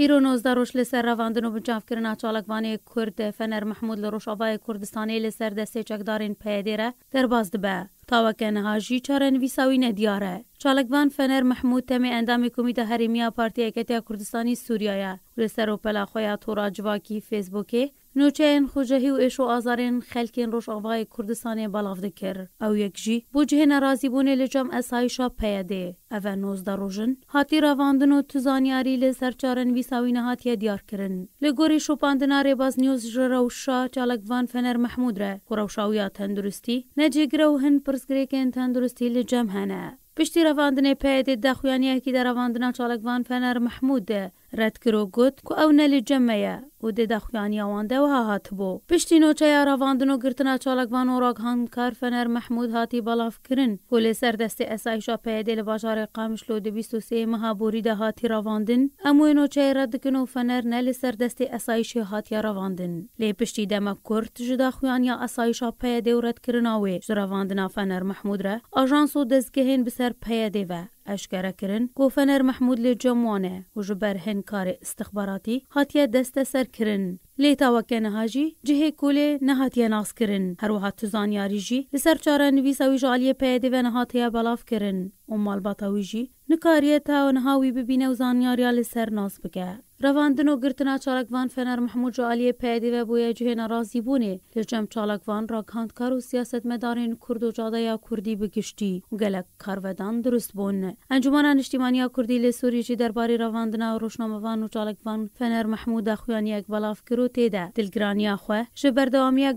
ایرۆنۆز دەڕۆژ لەسەر ڕەواندن و بنجافکردنا چاڵکوانەیە کورد فەنەر محمود لە ڕۆژاوای کوردستانی لەسەر دەستێ چەکدارین پەیەدێرە دەرباز دەبە. تاوەکە نەهاژی چارەنویساوی نەدیارە. چالکبان فەنەر محمود تەمێ ئەندامی کومیدە هەرمیا پارتیەکەتیا کوردستانی سووریایە لەسەر و پەلاخۆیان تۆڕاجواکی فێسبوکێ نوچەیان خوۆجەهی و ئێش و ئازارێن خەلکێن ڕۆژاوای کوردستانی بەڵاو دەکرد ئەو یەکژی بۆ جهێنە ڕازی بوونێ لە جام ئەسایشا پەیەدێ ئەڤە نۆزدە ڕۆژن هاتی ڕاواندن و تزانیاری لە سەرچارن ویساوی نەهاتیە دیارکردن لە گۆری شوپاندنا ڕێباز نیۆز ژڕە و شا چالکڤان فەنەر مححمودرە کوڕەوشاویە تەندروستی نەجێگرە و هەند پرسگرێکێن تەندروستی لە جەم هەنە. پشتی ڕەواندنێ پێدێت داخوایانەکی دەڕەواندنا چالکڤان فەنەر مححمودە ردکرو گوت کو ئەو نەلیجەمەیە و دێدا خویانیاواندا و هاهات بوو پشتی نۆچەیە ڕاواندن و گرتنا چاڵکبان و ڕاگهان کار فەنەر مەحمود هاتی بەڵافکردن و لەسەر دەستی ئەسایشا پەیەدێ لە باژارێ قامشلو دەبیست و سێ مەهابوریدا هاتی ڕاواندن ئەموی نۆچەی ڕدکن و فەنەر نە لەسەر دەستی ئەسایشی هاتیە ڕاواندن لێ پشتی دەمە کورت ژدا خویانیا ئەسایشا پەیەدێ و ڕدکردناوێ ژ ڕاواندنا فەنەر مەحمودرە ئاژانس و دەستگەهێن بسەر پەیەدێوە اشکره کرن گوفنر محمود لجموانه و جبر هن کار استخباراتی هاتیه دست سر کرن لیتا وکه نهاجی جه کوله نهاتیه ناس کرن هروها تزانیاری جی لسر چاره نویسا و جالیه پیده و نهاتیه بلاف کرن امال وی جی نکاریه تا و نهاوی ببینه و زانیاریا لسر ناس بگه رواندن و گرتنا چالکوان فنر محمود جعالی پیدی و بویا جهینا نرازی بونه لجم چالکوان را کانتکار و سیاست مدارین کرد و جاده یا کردی بگشتی و گلک کارودان درست بون انجمن اجتماعی کردی لسوری جی درباری رواندن و روشناموان و چالکوان فنر محمود خویان یک بلاف کرو تیده دلگرانی خو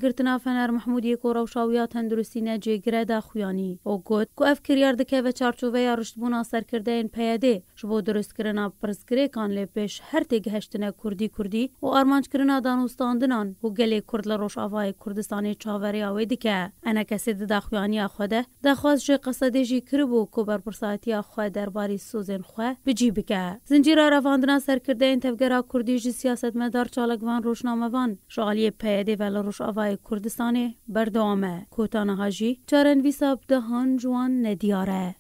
گرتنا فنر محمود یک و روشاویا تندرستی نجی گرد خویانی گوت کو اف و چارچ شوبه یا رشتبونا سرکرده این پیاده شبو درست کرنا پرس کان لی هر تیگه هشتنه کردی کردی و آرمانچ کرنا دانوستان دنان و گلی کرد لروش آوائی کردستانی چاوری آوی دکه انا کسی ده خویانی آخواده دخواست جه قصده جی کربو کو بر پرساعتی آخواد در باری سوزن خواه بجی بکه زنجی را رواندنا این تفگر کردی جی سیاست مدار چالگوان روش ناموان شعالی پیاده و لروش آوائی کردستانی بردامه کوتانه هاجی چارن وی دهان جوان ندیاره